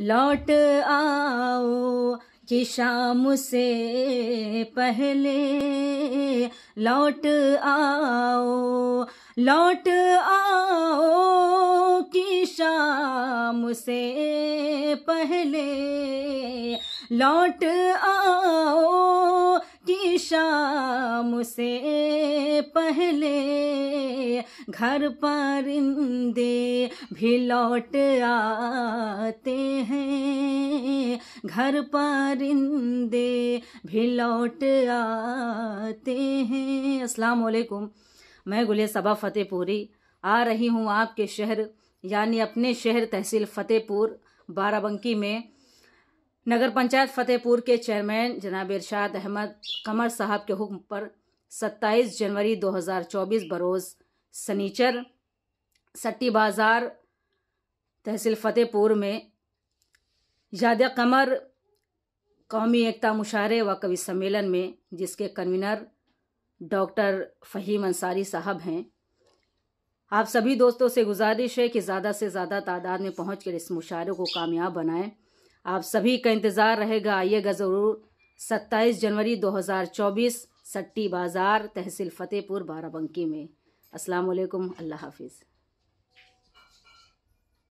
लौट आओ कि शाम से पहले लौट आओ लौट आओ कि शाम से पहले लौट आओ कि शाम से पहले घर परिंदे भी लौट आते हैं घर परिंदे भी लौट आते हैं अस्सलाम वालेकुम मैं गुले सबा फ़तेहपुरी आ रही हूँ आपके शहर यानी अपने शहर तहसील फ़तेहपुर बाराबंकी में नगर पंचायत फ़तेहपुर के चेयरमैन जनाब इरशाद अहमद कमर साहब के हुक्म पर 27 जनवरी 2024 बरोज़ सनीचर सट्टी बाज़ार तहसील फ़तेहपुर में याद कमर कौमी एकता मुशारे व कवि सम्मेलन में जिसके कन्वीनर डॉक्टर फ़हीम अंसारी साहब हैं आप सभी दोस्तों से गुजारिश है कि ज़्यादा से ज़्यादा तादाद में पहुँच कर इस मुशारे को कामयाब बनाएं आप सभी का इंतज़ार रहेगा आइएगा ज़रूर 27 जनवरी 2024 सट्टी बाज़ार तहसील फ़तेहपुर बाराबंकी में السلام علیکم اللہ حافظ